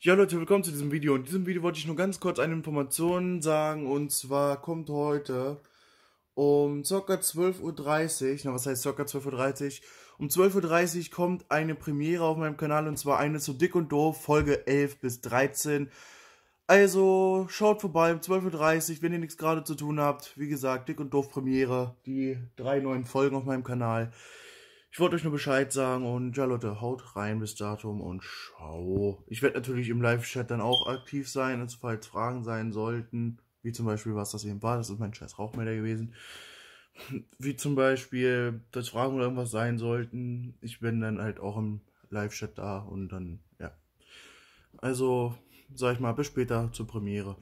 Ja Leute, willkommen zu diesem Video. In diesem Video wollte ich nur ganz kurz eine Information sagen und zwar kommt heute um ca. 12.30 Uhr, na was heißt ca. 12.30 Uhr? Um 12.30 Uhr kommt eine Premiere auf meinem Kanal und zwar eine zu Dick und Doof, Folge 11 bis 13. Also schaut vorbei um 12.30 Uhr, wenn ihr nichts gerade zu tun habt. Wie gesagt, Dick und Doof Premiere, die drei neuen Folgen auf meinem Kanal. Ich wollte euch nur Bescheid sagen und ja Leute, haut rein bis Datum und schau. Ich werde natürlich im Live-Chat dann auch aktiv sein, also falls Fragen sein sollten, wie zum Beispiel, was das eben war, das ist mein scheiß Rauchmelder gewesen. Wie zum Beispiel, dass Fragen oder irgendwas sein sollten. Ich bin dann halt auch im Live-Chat da und dann, ja. Also, sag ich mal, bis später zur Premiere.